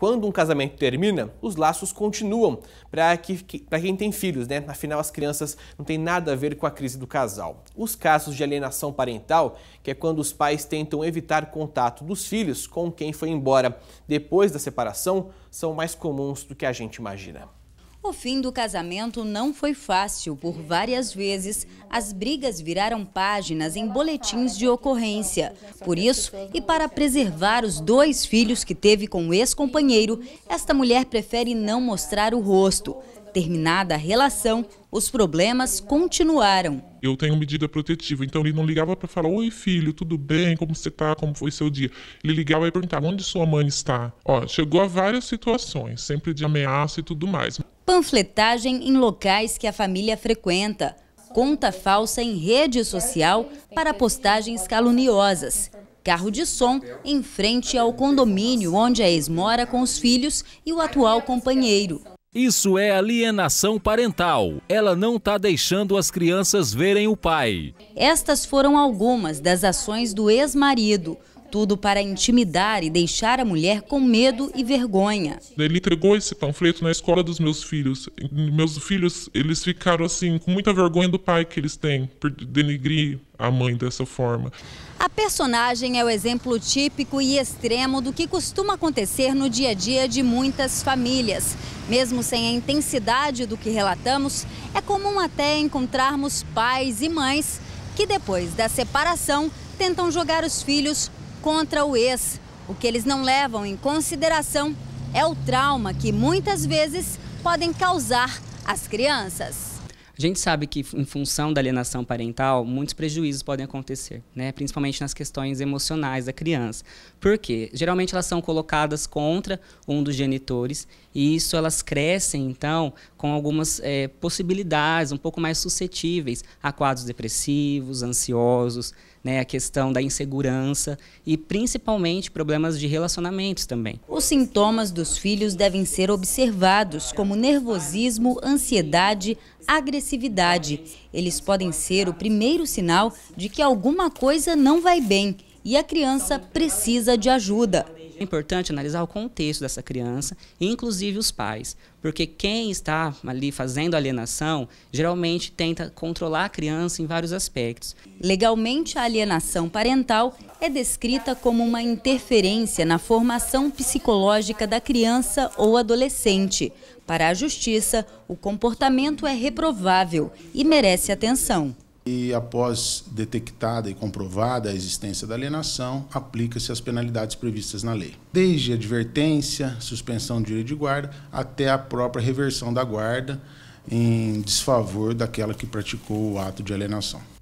quando um casamento termina, os laços continuam para que, que, quem tem filhos, né? Afinal, as crianças não têm nada a ver com a crise do casal. Os casos de alienação parental, que é quando os pais tentam evitar contato dos filhos com quem foi embora depois da separação, são mais comuns do que a gente imagina. O fim do casamento não foi fácil. Por várias vezes, as brigas viraram páginas em boletins de ocorrência. Por isso, e para preservar os dois filhos que teve com o ex-companheiro, esta mulher prefere não mostrar o rosto. Terminada a relação, os problemas continuaram eu tenho medida protetiva. Então ele não ligava para falar: Oi, filho, tudo bem? Como você tá? Como foi seu dia? Ele ligava e perguntava: Onde sua mãe está? Ó, chegou a várias situações, sempre de ameaça e tudo mais. Panfletagem em locais que a família frequenta. Conta falsa em rede social para postagens caluniosas. Carro de som em frente ao condomínio onde a ex mora com os filhos e o atual companheiro. Isso é alienação parental. Ela não está deixando as crianças verem o pai. Estas foram algumas das ações do ex-marido tudo para intimidar e deixar a mulher com medo e vergonha. Ele entregou esse panfleto na escola dos meus filhos. Meus filhos, eles ficaram assim, com muita vergonha do pai que eles têm, por denegrir a mãe dessa forma. A personagem é o exemplo típico e extremo do que costuma acontecer no dia a dia de muitas famílias. Mesmo sem a intensidade do que relatamos, é comum até encontrarmos pais e mães que, depois da separação, tentam jogar os filhos contra o ex. O que eles não levam em consideração é o trauma que muitas vezes podem causar às crianças. A gente sabe que, em função da alienação parental, muitos prejuízos podem acontecer, né? principalmente nas questões emocionais da criança. Por quê? Geralmente elas são colocadas contra um dos genitores e isso elas crescem, então, com algumas é, possibilidades um pouco mais suscetíveis a quadros depressivos, ansiosos, né, a questão da insegurança e principalmente problemas de relacionamentos também. Os sintomas dos filhos devem ser observados, como nervosismo, ansiedade, agressividade agressividade. Eles podem ser o primeiro sinal de que alguma coisa não vai bem e a criança precisa de ajuda. É importante analisar o contexto dessa criança, inclusive os pais, porque quem está ali fazendo alienação geralmente tenta controlar a criança em vários aspectos. Legalmente, a alienação parental é descrita como uma interferência na formação psicológica da criança ou adolescente. Para a justiça, o comportamento é reprovável e merece atenção e, após detectada e comprovada a existência da alienação, aplica-se as penalidades previstas na lei. Desde advertência, suspensão de direito de guarda, até a própria reversão da guarda em desfavor daquela que praticou o ato de alienação.